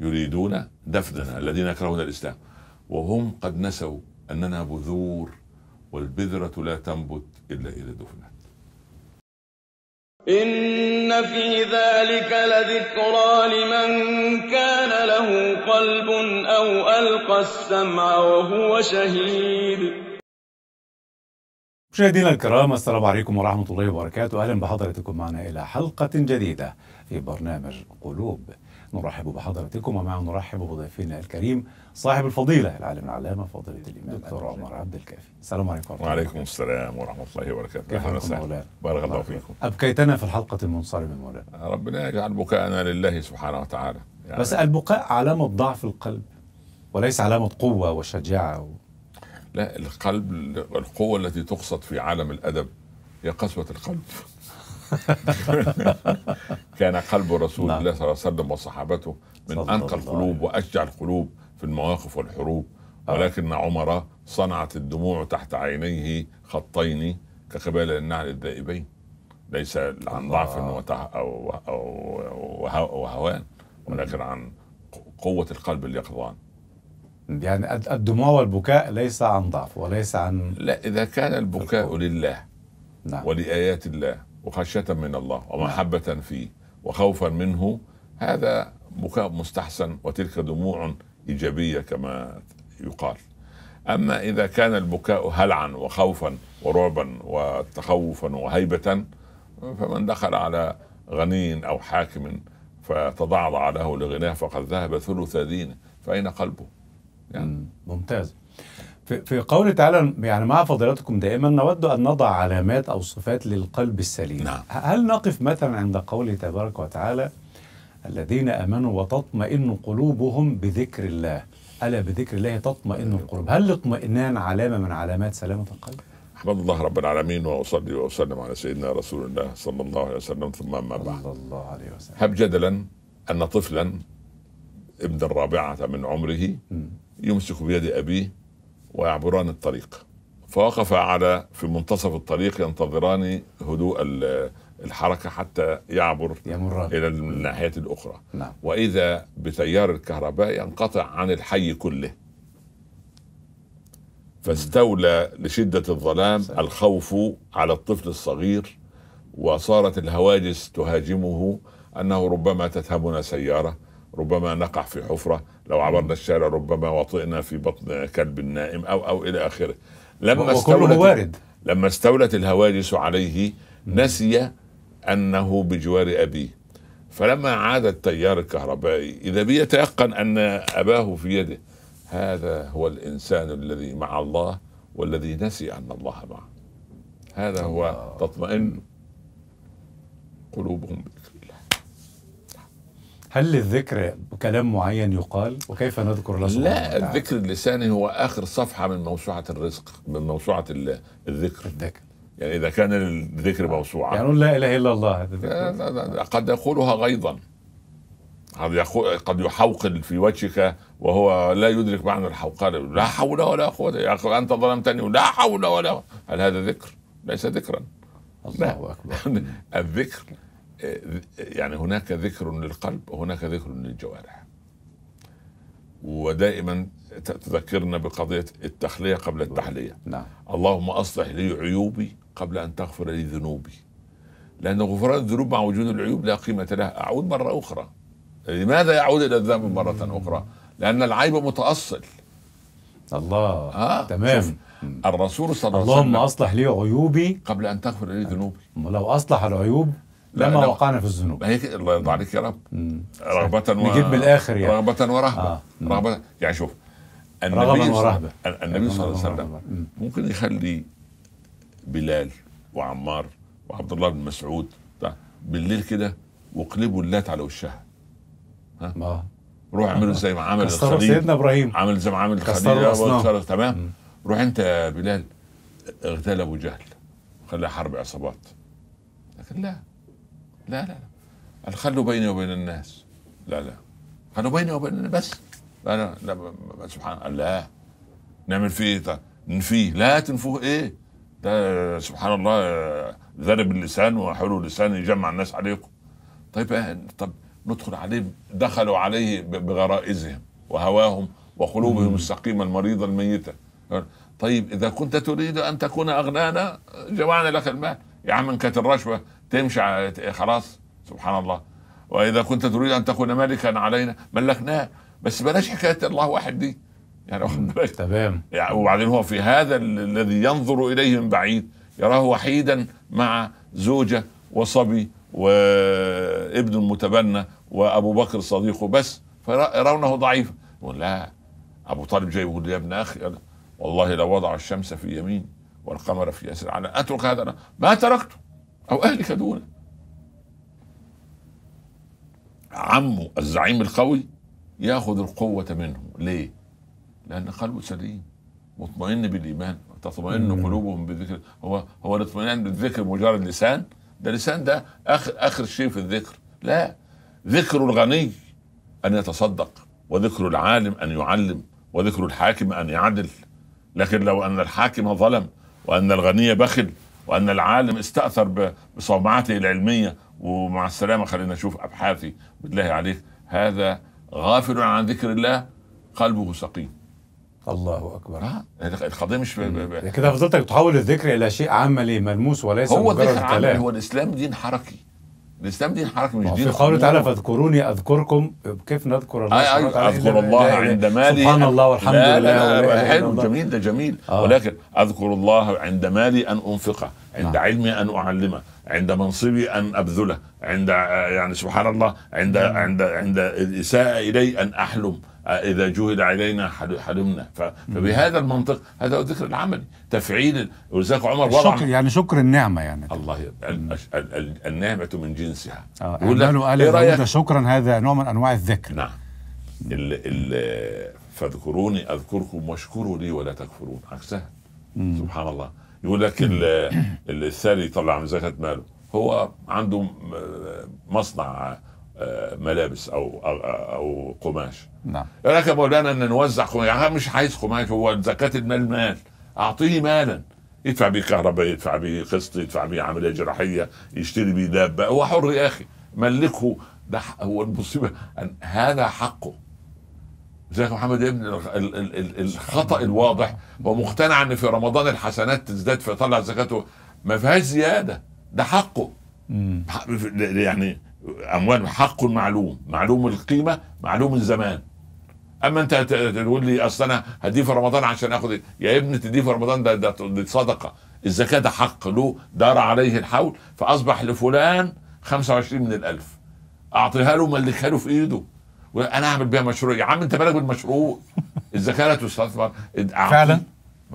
يريدون دفننا الذين يكرهون الإسلام وهم قد نسوا أننا بذور والبذرة لا تنبت إلا إذا دفنت إن في ذلك لذكرى لمن كان له قلب أو ألقى السمع وهو شهيد مشاهدينا الكرام السلام عليكم ورحمة الله وبركاته أهلا بحضرتكم معنا إلى حلقة جديدة في برنامج قلوب نرحب بحضرتكم ومعنا نرحب بضيفنا الكريم صاحب الفضيله العالم العلامه فضيله الامام دكتور عمر عبد الكافي السلام عليكم ورحمه الله وعليكم السلام ورحمه الله وبركاته كيف حالكم بارك الله فيكم ابكيتنا في الحلقه المنصرمه مولانا ربنا يجعل بكاءنا لله سبحانه وتعالى يعني بس البكاء علامه ضعف القلب وليس علامه قوه وشجاعه و... لا القلب القوه التي تقصد في عالم الادب هي قسوه القلب كان قلب رسول نعم. الله صلى الله عليه وسلم وصحابته من انقى القلوب واشجع القلوب في المواقف والحروب آه. ولكن عمر صنعت الدموع تحت عينيه خطين كقبال النعل الذائبين ليس عن ضعف أو, أو, وهوان ولكن عن قوة القلب اليقظان يعني الدموع والبكاء ليس عن ضعف وليس عن لا إذا كان البكاء لله نعم. ولآيات الله وخشية من الله نعم. ومحبة فيه وخوفا منه هذا بكاء مستحسن وتلك دموع إيجابية كما يقال أما إذا كان البكاء هلعا وخوفا ورعبا وتخوفا وهيبة فمن دخل على غني أو حاكم فتضعضع له لغناه فقد ذهب ثلث دينه فأين قلبه يعني ممتاز في, في قوله تعالى يعني مع فضيلتكم دائما نود ان نضع علامات او صفات للقلب السليم نعم. هل نقف مثلا عند قوله تبارك وتعالى الذين امنوا وتطمئن قلوبهم بذكر الله الا بذكر الله تطمئن القلوب هل الاطمئنان علامه من علامات سلامه القلب احمد الله رب العالمين واصلي واسلم على سيدنا رسول الله صلى الله عليه وسلم ثم اما بعد صلى الله عليه وسلم هب جدلا ان طفلا ابن الرابعه من عمره يمسك بيد ابيه ويعبران الطريق فوقف على في منتصف الطريق ينتظران هدوء الحركة حتى يعبر يمران. إلى الناحية الأخرى نعم. وإذا بتيار الكهرباء ينقطع عن الحي كله فاستولى لشدة الظلام الخوف على الطفل الصغير وصارت الهواجس تهاجمه أنه ربما تتهمنا سيارة ربما نقع في حفرة لو عبرنا الشارع ربما وطئنا في بطن كلب نائم او او الى اخره لما استولت وارد لما استولت الهواجس عليه نسي انه بجوار ابيه فلما عاد التيار الكهربائي اذا به يتيقن ان اباه في يده هذا هو الانسان الذي مع الله والذي نسي ان الله معه هذا هو تطمئن قلوبهم هل للذكر كلام معين يقال وكيف نذكر الله لا الذكر اللساني هو اخر صفحه من موسوعه الرزق من موسوعه الذكر الذكر يعني اذا كان الذكر موسوعه يعني لا اله الا الله هذا قد يقولها غيظا قد يحوقل في وجهك وهو لا يدرك معنى الحوقله لا حول ولا قوه يا اخي انت ظلمتني لا حول ولا هل هذا ذكر؟ ليس ذكرا الله اكبر الذكر يعني هناك ذكر للقلب وهناك ذكر للجوارح ودائما تذكرنا بقضية التخلية قبل التحلية نعم. اللهم أصلح لي عيوبي قبل أن تغفر لي ذنوبي لأن غفران الذنوب مع وجود العيوب لا قيمة لها أعود مرة أخرى لماذا يعود إلى الذنب مرة أخرى لأن العيب متأصل الله آه. تمام الرسول صلى الله عليه وسلم اللهم أصلح لي عيوبي قبل أن تغفر لي ذنوبي لو أصلح العيوب لما لا وقعنا في الذنوب الله يرضى عليك يا رب رغبة و... نجيب بالآخر يعني رغبة ورهبة آه. رغبة يعني شوف النبي ورهبة النبي صلى الله عليه وسلم ممكن يخلي بلال وعمار وعبد الله بن مسعود بالليل كده وقلبوا اللات على وشها ها ما. آه. روح اعملوا آه. زي ما عمل الخليل سيدنا ابراهيم عمل زي ما عمل الخليل تمام روح انت يا بلال اغتال ابو جهل خليها حرب عصابات لكن لا لا لا لا خلوا بيني وبين الناس لا لا خلوا بيني وبين الناس بس لا لا, لا سبحان الله نعمل فيه ايه طيب نفيه لا تنفوه ايه ده سبحان الله ذرب اللسان وحلو اللسان يجمع الناس عليكم طيب اه طب ندخل عليه دخلوا عليه بغرائزهم وهواهم وقلوبهم السقيمة المريضة الميتة طيب إذا كنت تريد أن تكون أغنانا جمعنا لك المال يا عم ان كانت الرشوه تمشي خلاص سبحان الله واذا كنت تريد ان تكون ملكا علينا ملكناه بس بلاش حكايه الله واحد دي يعني واخد بالك تمام يعني وبعدين هو في هذا الذي ينظر اليه من بعيد يراه وحيدا مع زوجه وصبي وابن متبنى وابو بكر صديقه بس فيرونه ضعيفا يقول لا ابو طالب جاي يقول يا ابن اخي والله لو وضع الشمس في يمين والقمر في ياسر على أترك هذا ما تركته أو أهلك دونه عمه الزعيم القوي ياخذ القوة منه ليه؟ لأن قلبه سليم مطمئن بالإيمان تطمئن قلوبهم بالذكر هو هو الاطمئنان بالذكر مجرد لسان ده لسان ده آخر آخر شيء في الذكر لا ذكر الغني أن يتصدق وذكر العالم أن يعلم وذكر الحاكم أن يعدل لكن لو أن الحاكم ظلم وأن الغني بخل وأن العالم استأثر بصومعته العلمية ومع السلامة خلينا نشوف أبحاثي بالله عليك هذا غافل عن ذكر الله قلبه سقيم الله اكبر آه. القضيه مش يعني كده فضلتك تحول الذكر الى شيء عملي ملموس وليس هو مجرد كلام هو الاسلام دين حركي الاسلام دين حركه مش دين في قوله تعالى فاذكروني اذكركم كيف نذكر الله أي آه، آه، أي اذكر الله عند مالي سبحان الله والحمد لله حلو جميل ده جميل آه. ولكن اذكر الله عند مالي ان انفقه عند آه. علمي ان اعلمه عند منصبي ان ابذله عند آه، يعني سبحان الله عند نعم. عند عند الاساءه الي ان احلم اذا جهد علينا حلمنا فبهذا المنطق هذا هو الذكر العملي تفعيل ولذلك عمر وضع شكر يعني شكر النعمه يعني الله النعمه من جنسها آه له قال إيه شكرا هذا نوع من انواع الذكر نعم ال ال فاذكروني اذكركم واشكروا لي ولا تكفرون عكسها سبحان الله يقول لك الثاني يطلع من زكاه ماله هو عنده مصنع ملابس او او قماش نعم يقول لك يا مولانا ان نوزع قماش يعني مش عايز قماش هو زكاه المال مال اعطيه مالا يدفع بيه كهرباء يدفع بيه قسط يدفع بيه عمليه جراحيه يشتري بيه دابه هو حر يا اخي ملكه ده هو المصيبه أن هذا حقه زي محمد ابن الخطا الواضح ومقتنع ان في رمضان الحسنات تزداد فيطلع زكاته ما فيهاش زياده ده حقه يعني اموال حق معلوم معلوم القيمه معلوم الزمان اما انت تقول لي اصل انا هديه في رمضان عشان اخد إيه؟ يا ابني تديه في رمضان ده ده صدقه الزكاه ده حق له دار عليه الحول فاصبح لفلان 25 من الالف اعطيها له ملكها له في ايده انا اعمل بيها مشروع يا عم انت مالك بالمشروع الزكاه لا تستثمر فعلا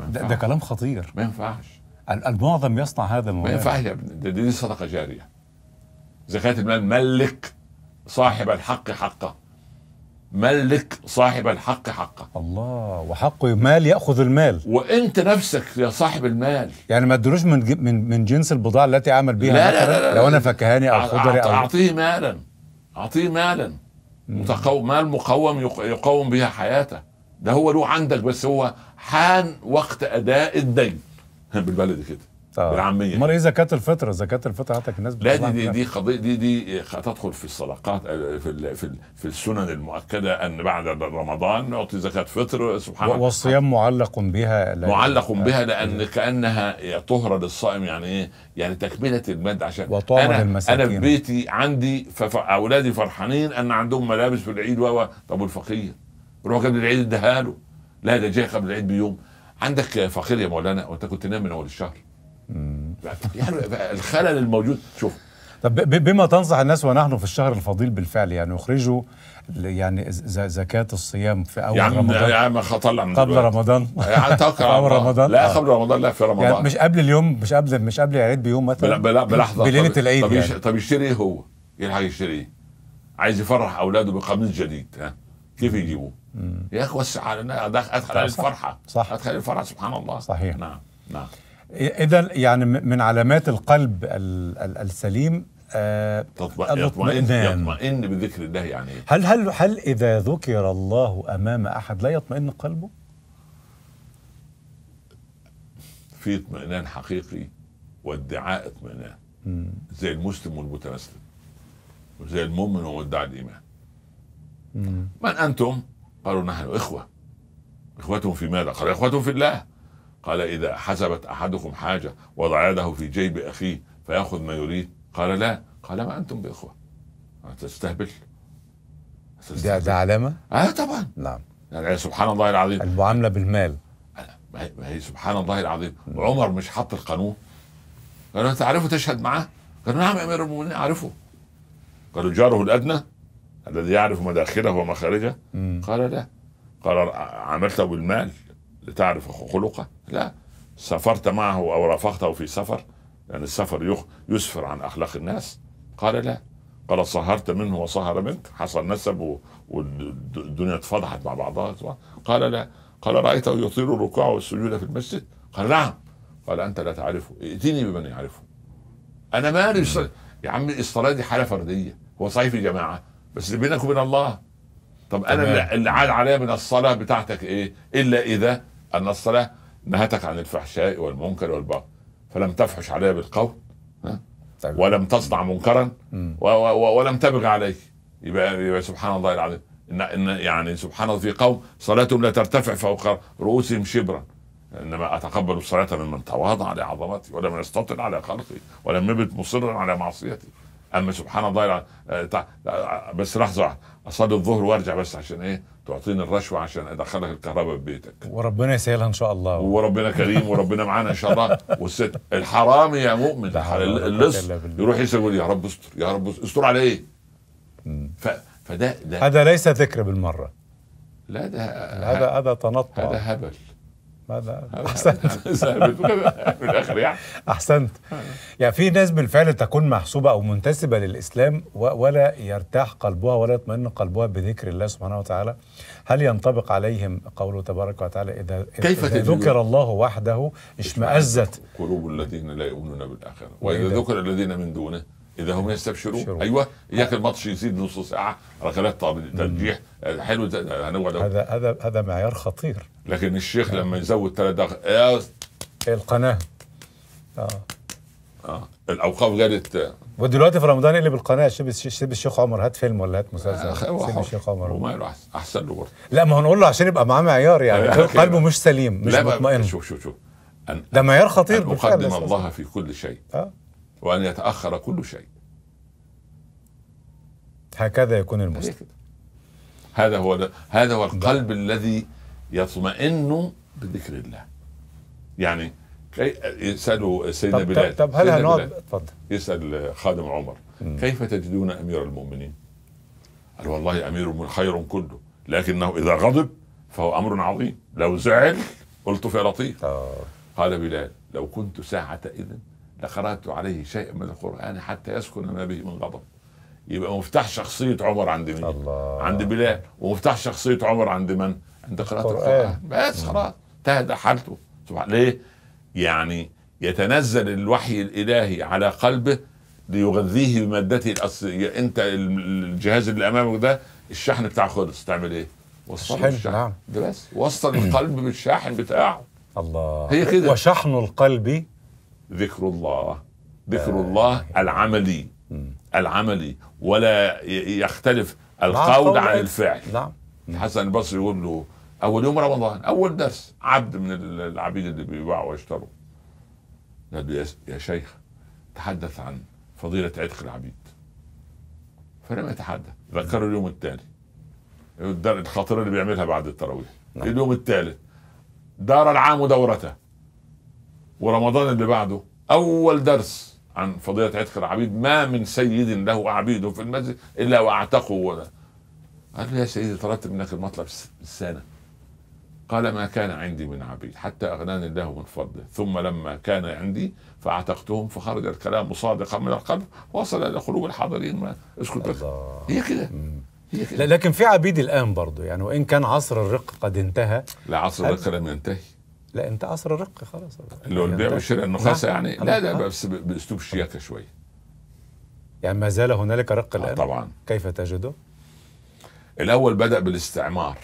ده, ده كلام خطير ما ينفعش المعظم يصنع هذا الموضوع ما ينفعش يا ابني دي, دي صدقه جاريه زكاة المال ملك صاحب الحق حقه ملك صاحب الحق حقه الله وحقه مال ياخذ المال وانت نفسك يا صاحب المال يعني ما تدروش من من من جنس البضاعه التي عمل بها لا لا, لا, لا لو انا فكهاني او خضري او اعطيه مالا اعطيه مالا متقوم مال مقوم يقوم بها حياته ده هو له عندك بس هو حان وقت اداء الدين بالبلدي كده طبعا. بالعاميه امال ايه زكاه الفطره زكاه الفطره حضرتك الناس لا دي دي, دي قضيه دي دي تدخل في الصدقات آه، في في, في السنن المؤكده ان بعد رمضان نعطي زكاه فطر سبحان الله والصيام معلق بها معلق بها لان كانها طهره للصائم يعني ايه يعني تكمله المد عشان وطعم أنا المساكين انا في بيتي عندي اولادي فرحانين ان عندهم ملابس في العيد و طب والفقير روح قبل العيد اديها له لا ده جاي قبل العيد بيوم عندك فقير يا مولانا وانت كنت تنام من اول الشهر يعني الخلل الموجود شوف طب بما تنصح الناس ونحن في الشهر الفضيل بالفعل يعني يخرجوا يعني زكاة الصيام في أول يعني رمضان يا عم هطلع من قبل دلوقتي. رمضان يعني أول رمضان لا قبل رمضان لا في يعني رمضان يعني مش قبل اليوم مش قبل مش قبل العيد بيوم مثلا بلا بلحظة بليلة العيد طب يعني. طب يشتري إيه هو؟ إيه اللي هيشتري إيه؟ عايز يفرح أولاده بقميص جديد ها كيف يجيبه؟ يا أخي وسع على أدخل الفرحة صح أدخل الفرحة سبحان الله صحيح نعم نعم اذا يعني من علامات القلب السليم آه يطمئن يطمئن بذكر الله يعني هل هل هل اذا ذكر الله امام احد لا يطمئن قلبه؟ في اطمئنان حقيقي وادعاء اطمئنان زي المسلم والمتمسلم وزي المؤمن ومدعي الايمان من انتم؟ قالوا نحن اخوه اخوتهم في ماذا؟ قالوا اخوتهم في الله قال إذا حسبت أحدكم حاجة وضع يده في جيب أخيه فيأخذ ما يريد قال لا قال ما أنتم بإخوة تستهبل ده ده علامة؟ آه طبعا نعم يعني سبحان الله العظيم المعاملة بالمال ما هي سبحان الله العظيم عمر مش حط القانون قالوا تعرفه تشهد معاه قالوا نعم يا امير المؤمنين اعرفه قالوا جاره الادنى الذي يعرف مداخله ومخارجه قال لا قال عملته بالمال لتعرف خلقه لا سافرت معه أو رافقته في سفر لأن يعني السفر يسفر عن أخلاق الناس قال لا قال صهرت منه وصهر منك حصل نسب والدنيا اتفضحت مع بعضها قال لا قال رأيته يطيل الركوع والسجود في المسجد قال نعم قال أنت لا تعرفه ائتني بمن يعرفه أنا مالي يا عم الصلاة دي حالة فردية هو صحيح في جماعة بس بينك وبين الله طب أنا اللي عاد عليا من الصلاة بتاعتك إيه إلا إذا أن الصلاة نهتك عن الفحشاء والمنكر والبغي فلم تفحش علي بالقول طيب. ولم تصنع منكرا ولم تبغ عليك يبقى, يبقى سبحان الله العظيم إن, إن يعني سبحان الله في قوم صلاتهم لا ترتفع فوق رؤوسهم شبرا انما اتقبل الصلاه ممن تواضع لعظمتي ولم يستطل على خلقي ولم يبت مصرا على معصيتي اما سبحان الله آه، آه، بس لحظه واحده اصلي الظهر وارجع بس عشان ايه تعطيني الرشوه عشان ادخلك الكهرباء في بيتك وربنا يسهلها ان شاء الله وربنا كريم وربنا معانا ان شاء الله والست الحرامي يا مؤمن اللص يروح يسال يقول يا رب استر يا رب استر على ايه ف... فده ده هذا ليس ذكر بالمره لا ده هذا هذا تنطع هذا هبل احسنت الاخر يعني احسنت يعني في ناس بالفعل تكون محسوبه او منتسبه للاسلام ولا يرتاح قلبها ولا يطمئن قلبها بذكر الله سبحانه وتعالى هل ينطبق عليهم قوله تبارك وتعالى اذا كيف إذا ذكر الله وحده اشمأزت قلوب الذين لا يؤمنون بالاخره واذا ذكر الذين من دونه اذا هم يستبشرون ايوه اياك الماتش يزيد نص ساعه ركلات ترجيح حلو هنقعد هذا هذا هذا معيار خطير لكن الشيخ آه. لما يزود ثلاث دقائق آه. القناه اه اه الاوقاف قالت ودلوقتي في رمضان اقلب القناه سيب سيب الشيخ عمر هات فيلم ولا هات مسلسل آه سيب الشيخ عمر وماله احسن احسن له برضه لا ما هو هنقول له عشان يبقى معاه معيار يعني آه، قلبه مش سليم مش مطمئن شوف شوف شوف ده معيار خطير أن اقدم الله في كل شيء آه. وأن يتأخر كل شيء هكذا يكون المسلم هذا هو هذا هو نعم. القلب ده. الذي يطمئن بذكر الله يعني يسالوا سيدنا بلال طب هل هنقعد اتفضل يسال خادم عمر م. كيف تجدون امير المؤمنين؟ قال والله امير من خير كله لكنه اذا غضب فهو امر عظيم لو زعل قلت في لطيف آه. قال بلال لو كنت ساعه اذن لقرأت عليه شيئا من القرآن حتى يسكن ما به من غضب يبقى مفتاح شخصية عمر عند مين؟ الله. عند بلال ومفتاح شخصية عمر عند من؟ عند قراءة القرآن بس خلاص انتهت حالته سبحان ليه؟ يعني يتنزل الوحي الإلهي على قلبه ليغذيه بمادته الاصلية انت الجهاز اللي امامك ده الشحن بتاعه خلص تعمل ايه؟ وصل الشحن نعم. ده بس وصل القلب بالشاحن بتاعه الله هي كده وشحن القلب ذكر الله آه. ذكر آه. الله العملي مم. العملي ولا يختلف نعم، القول عن الفعل نعم الحسن البصري يقول له اول يوم رمضان اول درس عبد من العبيد اللي بيباعوا ويشتروا قال له يا شيخ تحدث عن فضيله عتق العبيد فلم يتحدث ذكر اليوم التالي الخطيره اللي بيعملها بعد التراويح نعم. اليوم التالي دار العام دورته ورمضان اللي بعده اول درس عن فضيله عتق العبيد ما من سيد له عبيده في المسجد الا واعتقوا ولا قال له يا سيدي طلبت منك المطلب السنه قال ما كان عندي من عبيد حتى اغناني الله من فضله ثم لما كان عندي فاعتقتهم فخرج الكلام مصادقا من القلب وصل الى قلوب الحاضرين ما اسكت بك هي كده لكن في عبيد الان برضه يعني وان كان عصر الرق قد انتهى لا عصر الرق لم ينتهي لا انت عصر الرق خلاص اللي هو يعني البيع والشراء نعم، النخاسه نعم، يعني نعم. لا لا بس باسلوب شياكه شويه يعني ما زال هنالك رق الان آه طبعا كيف تجده؟ الاول بدا بالاستعمار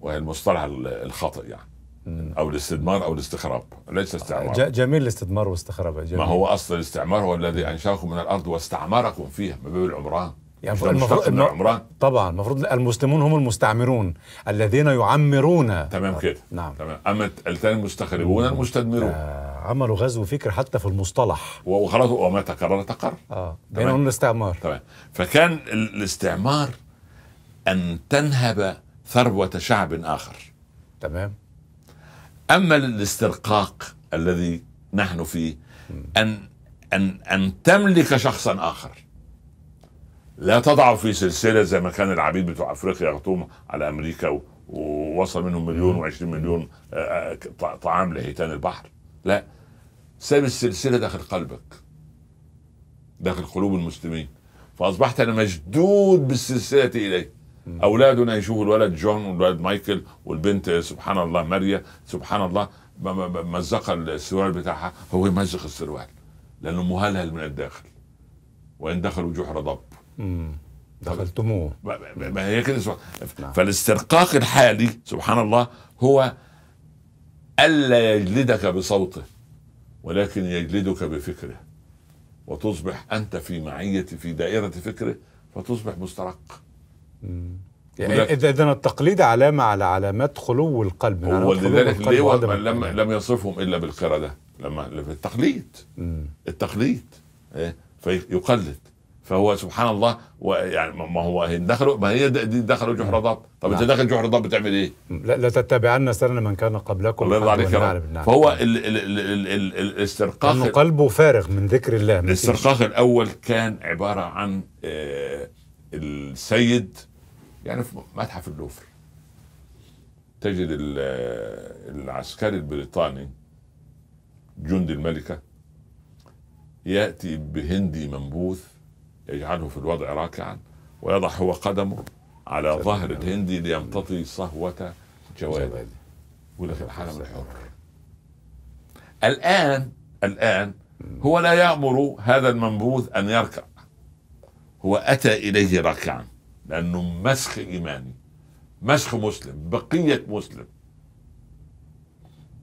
وهي المصطلح الخاطئ يعني مم. او الاستثمار او الاستخراب ليس استعمار جميل الاستثمار والاستخراب ما هو اصل الاستعمار هو الذي انشاكم من الارض واستعمركم فيها من باب العمران يعني المفروض من العمران طبعا المفروض المسلمون هم المستعمرون الذين يعمرون تمام نعم. كده نعم تمام اما الثاني المستخربون نعم. المستدمرون آه عملوا غزو فكر حتى في المصطلح وخلاص وما تكرر تكرر اه بينهم الاستعمار تمام فكان الاستعمار ان تنهب ثروه شعب اخر تمام اما الاسترقاق الذي نحن فيه ان ان ان تملك شخصا اخر لا تضعه في سلسله زي ما كان العبيد بتوع افريقيا يغطوهم على امريكا ووصل منهم مليون و20 مليون آه، آه، طعام لهيتان البحر لا ساب السلسله داخل قلبك داخل قلوب المسلمين فاصبحت انا مشدود بالسلسله اليه اولادنا يشوفوا الولد جون والولد مايكل والبنت سبحان الله ماريا سبحان الله مزق السروال بتاعها هو يمزق السروال لانه مهلهل من الداخل وان دخلوا جحر ضب دخلتموه ما هي كده سبحان... نعم. فالاسترقاق الحالي سبحان الله هو ألا يجلدك بصوته ولكن يجلدك بفكره وتصبح أنت في معية في دائرة فكره فتصبح مسترق يعني اذا اذا التقليد علامه على علامات خلو القلب يعني ولذلك ليه لم لم يصفهم الا بالقرده لما التقليد التقليد إيه؟ فيقلد فهو سبحان الله يعني ما هو دخلوا ما هي دي دخلوا جحر ضب طب انت نعم. داخل جحر ضب بتعمل ايه؟ لا لا تتبعن سنن من كان قبلكم الله يرضى عليك رب فهو نعم. ال ال ال ال ال الاسترقاق انه قلبه فارغ من ذكر الله الاسترقاق الاول كان عباره عن آه السيد يعني في متحف اللوفر تجد آه، العسكري البريطاني جندي الملكه ياتي بهندي منبوث يجعله في الوضع راكعا ويضع هو قدمه على ظهر الهندي ليمتطي صهوة جواد يقول لك العالم الحر الآن الآن هو لا يأمر هذا المنبوذ أن يركع هو أتى إليه راكعا لأنه مسخ إيماني مسخ مسلم بقية مسلم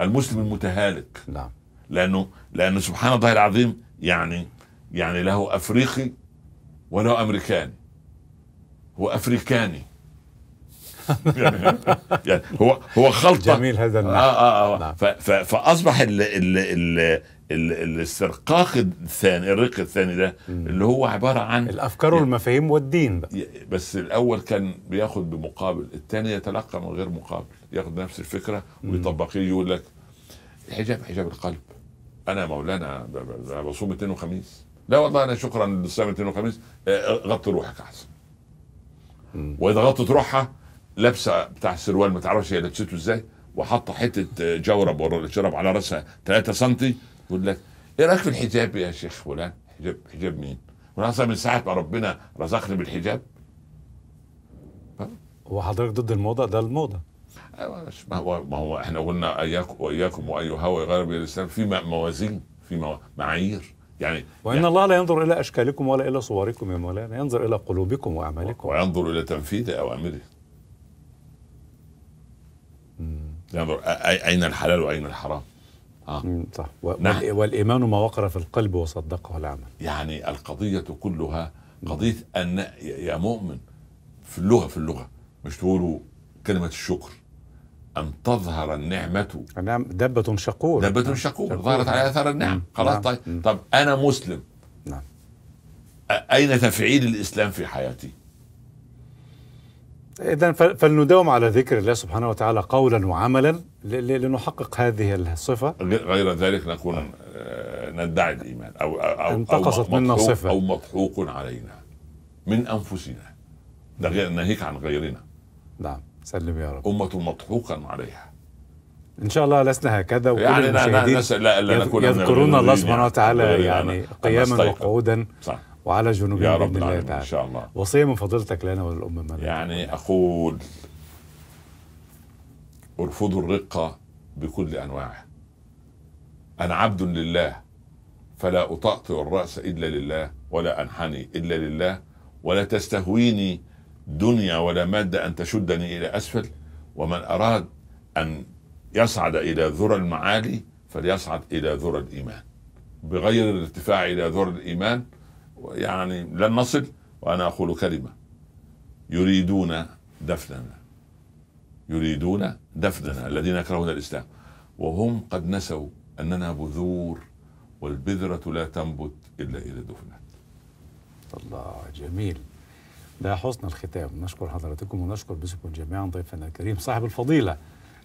المسلم المتهالك نعم لأنه لأنه سبحان الله العظيم يعني يعني له أفريقي ولا امريكان هو افريكاني يعني, يعني هو هو خلطه جميل هذا النحو آه آه آه نعم. فاصبح ال ال ال الاسترقاق الثاني الرق الثاني ده مم. اللي هو عباره عن الافكار والمفاهيم والدين بقى. بس الاول كان بياخد بمقابل الثاني يتلقى من غير مقابل ياخد نفس الفكره ويطبقيه يقول لك الحجاب حجاب القلب انا مولانا بصوم اثنين وخميس لا والله انا شكرا للاستاذ الاثنين والخميس آه، آه، غطي روحك احسن واذا غطت روحها لابسه بتاع السروال ما تعرفش هي لبسته ازاي وحاطه حته آه، جورب ورا الشرب على راسها 3 سم يقول لك ايه رايك في الحجاب يا شيخ فلان حجاب حجاب مين؟ وانا اصلا من ساعه ما ربنا رزقني بالحجاب وحضرتك ضد الموضه ده الموضه أيوة، ما هو ما هو احنا قلنا اياكم واياكم واي هوى غير الاسلام في موازين في معايير يعني وان يعني الله لا ينظر الى اشكالكم ولا الى صوركم يا مولانا ينظر الى قلوبكم واعمالكم وينظر الى تنفيذ اوامره ينظر اين الحلال واين الحرام آه. صح نعم. والايمان ما وقر في القلب وصدقه العمل يعني القضيه كلها قضيه ان يا مؤمن في اللغه في اللغه مش تقولوا كلمه الشكر أن تظهر النعمة نعم دبة شقور دبة نعم، شقور ظهرت على أثر النعم نعم، خلاص نعم، طيب طب أنا مسلم نعم أين تفعيل الإسلام في حياتي؟ إذا فلنداوم على ذكر الله سبحانه وتعالى قولا وعملا لنحقق هذه الصفة غير ذلك نكون آه، ندعي الإيمان أو أو انتقصت منا صفة أو مضحوك علينا من أنفسنا ده ناهيك عن غيرنا نعم سلم يا رب أمة مضحوكا عليها ان شاء الله لسنا هكذا وكل يعني المشاهدين لا لا يذكرون الله سبحانه وتعالى يعني, قياما وقعودا وعلى جنوبهم يا رب باذن الله تعالى ان شاء الله وصيه من فضيلتك لنا وللامه يعني اقول ارفضوا الرقه بكل انواعها انا عبد لله فلا اطأطئ الراس الا لله ولا انحني الا لله ولا تستهويني دنيا ولا مادة أن تشدني إلى أسفل ومن أراد أن يصعد إلى ذرى المعالي فليصعد إلى ذرى الإيمان بغير الارتفاع إلى ذرى الإيمان يعني لن نصل وأنا أقول كلمة يريدون دفننا يريدون دفننا الذين يكرهون الإسلام وهم قد نسوا أننا بذور والبذرة لا تنبت إلا إذا دفنت الله جميل ده حسن الختام نشكر حضراتكم ونشكر بسكم جميعا ضيفنا الكريم صاحب الفضيله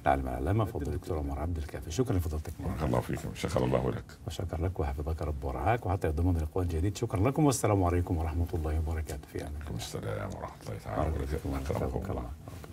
العلم العلامه فضل الدكتور عمر عبد الكافي شكرا لفضيلتك بارك الله فيكم شكر الله لك وشكر لك وحفظك رب ورعاك وحتى يضمن لقاء جديد شكرا لكم والسلام عليكم ورحمه الله وبركاته في امان الله السلام ورحمه الله تعالى وبركاته